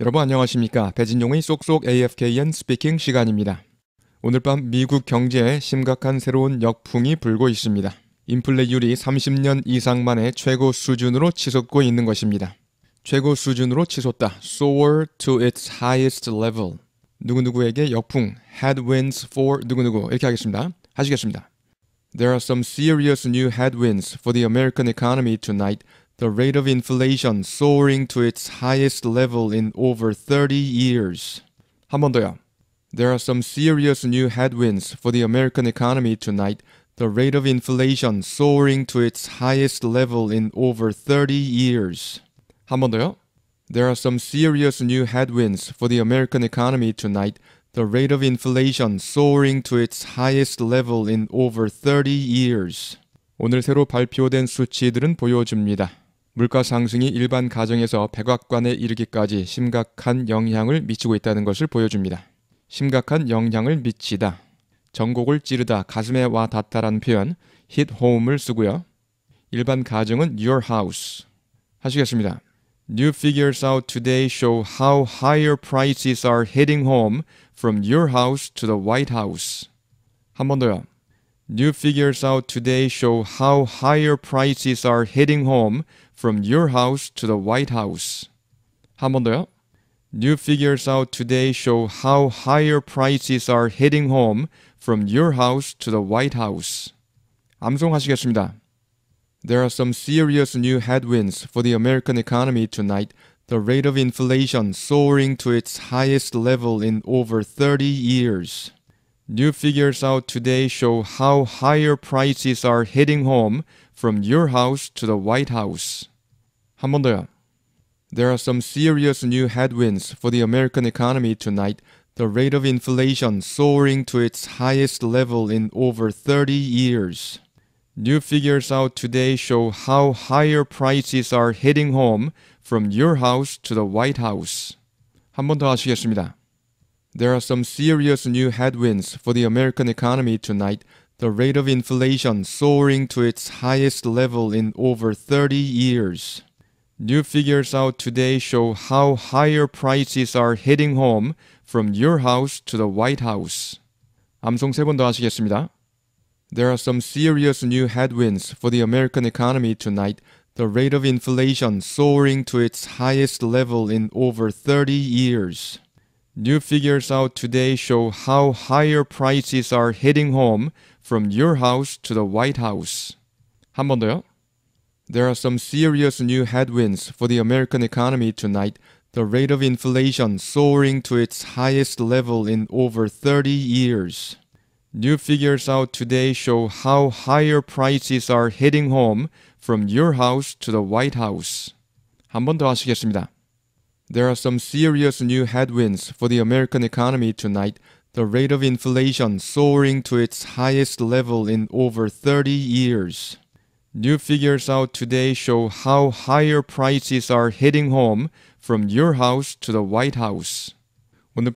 여러분 안녕하십니까. 배진용의 쏙쏙 AFKN 스피킹 시간입니다. 오늘 밤 미국 경제에 심각한 새로운 역풍이 불고 있습니다. 인플레율이 이 30년 이상 만에 최고 수준으로 치솟고 있는 것입니다. 최고 수준으로 치솟다. soar to its highest level. 누구누구에게 역풍 headwinds for 누구누구 이렇게 하겠습니다. 하시겠습니다. There are some serious new headwinds for the American economy tonight the rate of inflation soaring to its highest level in over 30 years. 한 번 더요. There are some serious new headwinds for the American economy tonight. The rate of inflation soaring to its highest level in over 30 years. 한 번 더요. There are some serious new headwinds for the American economy tonight. The rate of inflation soaring to its highest level in over 30 years. 오늘 새로 발표된 수치들은 보여줍니다. 물가 상승이 일반 가정에서 백악관에 이르기까지 심각한 영향을 미치고 있다는 것을 보여줍니다. 심각한 영향을 미치다. 전곡을 찌르다 가슴에 와 닿다라는 표현 hit home을 쓰고요. 일반 가정은 your house 하시겠습니다. New figures out today show how higher prices are hitting home from your house to the White House. 한 번 더요. New figures out today show how higher prices are heading home from your house to the White House. 한 번 더요. New figures out today show how higher prices are heading home from your house to the White House. 암송하시겠습니다. There are some serious new headwinds for the American economy tonight. The rate of inflation soaring to its highest level in over 30 years. New figures out today show how higher prices are hitting home from your house to the White House. 한 번 더요. There are some serious new headwinds for the American economy tonight. The rate of inflation soaring to its highest level in over 30 years. New figures out today show how higher prices are hitting home from your house to the White House. 한 번 더 하시겠습니다. There are some serious new headwinds for the American economy tonight. The rate of inflation soaring to its highest level in over 30 years. New figures out today show how higher prices are hitting home from your house to the White House. 암송 세 하시겠습니다. There are some serious new headwinds for the American economy tonight. The rate of inflation soaring to its highest level in over 30 years. New figures out today show how higher prices are heading home from your house to the White House. 한 번 더요. There are some serious new headwinds for the American economy tonight. The rate of inflation soaring to its highest level in over 30 years. New figures out today show how higher prices are heading home from your house to the White House. 한 번 더 하시겠습니다. There are some serious new headwinds for the American economy tonight. The rate of inflation soaring to its highest level in over 30 years. New figures out today show how higher prices are hitting home from your house to the White House.